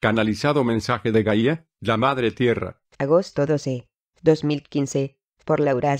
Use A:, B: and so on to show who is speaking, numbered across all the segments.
A: Canalizado mensaje de Gaia, la Madre Tierra. Agosto 12, 2015, por Laura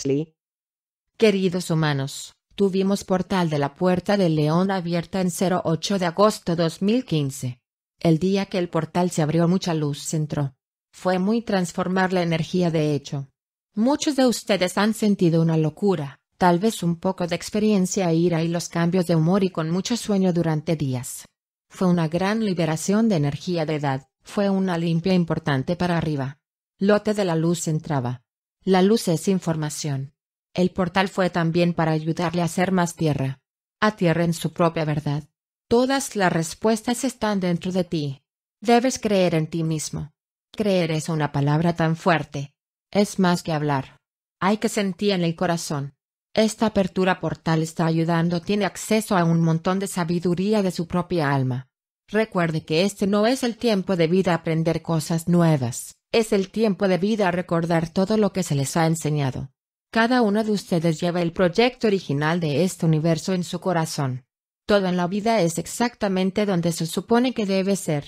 A: Queridos humanos, tuvimos portal de la Puerta del León abierta en 08 de agosto 2015. El día que el portal se abrió mucha luz entró. Fue muy transformar la energía de hecho. Muchos de ustedes han sentido una locura, tal vez un poco de experiencia ira y los cambios de humor y con mucho sueño durante días. Fue una gran liberación de energía de edad, fue una limpia importante para arriba. Lote de la luz entraba. La luz es información. El portal fue también para ayudarle a ser más tierra. A tierra en su propia verdad. Todas las respuestas están dentro de ti. Debes creer en ti mismo. Creer es una palabra tan fuerte. Es más que hablar. Hay que sentir en el corazón. Esta apertura portal está ayudando, tiene acceso a un montón de sabiduría de su propia alma. Recuerde que este no es el tiempo de vida a aprender cosas nuevas, es el tiempo de vida a recordar todo lo que se les ha enseñado. Cada uno de ustedes lleva el proyecto original de este universo en su corazón. Todo en la vida es exactamente donde se supone que debe ser.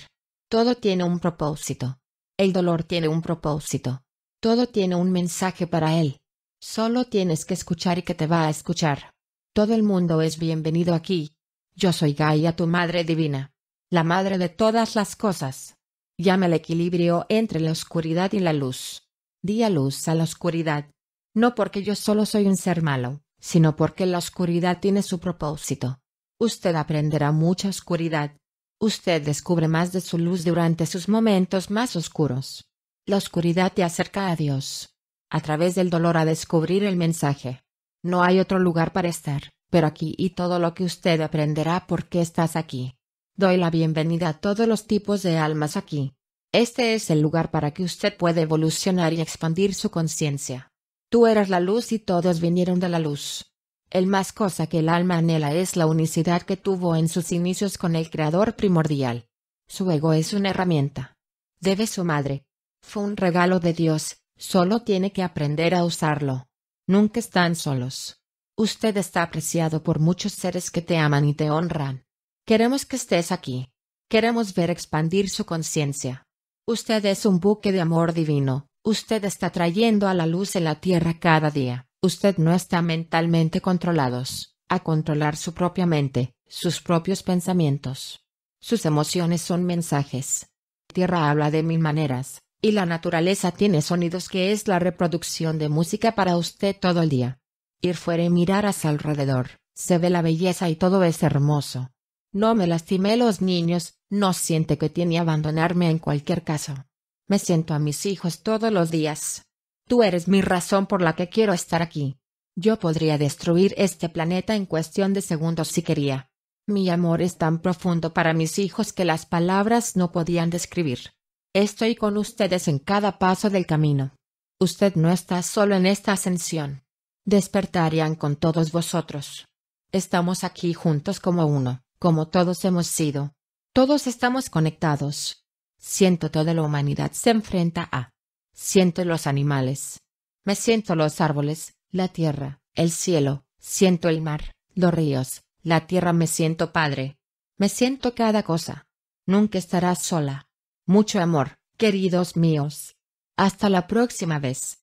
A: Todo tiene un propósito. El dolor tiene un propósito. Todo tiene un mensaje para él. Solo tienes que escuchar y que te va a escuchar. Todo el mundo es bienvenido aquí. Yo soy Gaia, tu madre divina la madre de todas las cosas. Llama el equilibrio entre la oscuridad y la luz. Di a luz a la oscuridad. No porque yo solo soy un ser malo, sino porque la oscuridad tiene su propósito. Usted aprenderá mucha oscuridad. Usted descubre más de su luz durante sus momentos más oscuros. La oscuridad te acerca a Dios. A través del dolor a descubrir el mensaje. No hay otro lugar para estar, pero aquí y todo lo que usted aprenderá porque estás aquí. Doy la bienvenida a todos los tipos de almas aquí. Este es el lugar para que usted pueda evolucionar y expandir su conciencia. Tú eras la luz y todos vinieron de la luz. El más cosa que el alma anhela es la unicidad que tuvo en sus inicios con el Creador primordial. Su ego es una herramienta. Debe su madre. Fue un regalo de Dios, solo tiene que aprender a usarlo. Nunca están solos. Usted está apreciado por muchos seres que te aman y te honran. Queremos que estés aquí. Queremos ver expandir su conciencia. Usted es un buque de amor divino. Usted está trayendo a la luz en la tierra cada día. Usted no está mentalmente controlados, a controlar su propia mente, sus propios pensamientos. Sus emociones son mensajes. Tierra habla de mil maneras, y la naturaleza tiene sonidos que es la reproducción de música para usted todo el día. Ir fuera y mirar su alrededor, se ve la belleza y todo es hermoso. No me lastimé los niños, no siente que tiene abandonarme en cualquier caso. Me siento a mis hijos todos los días. Tú eres mi razón por la que quiero estar aquí. Yo podría destruir este planeta en cuestión de segundos si quería. Mi amor es tan profundo para mis hijos que las palabras no podían describir. Estoy con ustedes en cada paso del camino. Usted no está solo en esta ascensión. Despertarían con todos vosotros. Estamos aquí juntos como uno como todos hemos sido. Todos estamos conectados. Siento toda la humanidad se enfrenta a. Siento los animales. Me siento los árboles, la tierra, el cielo, siento el mar, los ríos, la tierra me siento padre. Me siento cada cosa. Nunca estarás sola. Mucho amor, queridos míos. Hasta la próxima vez.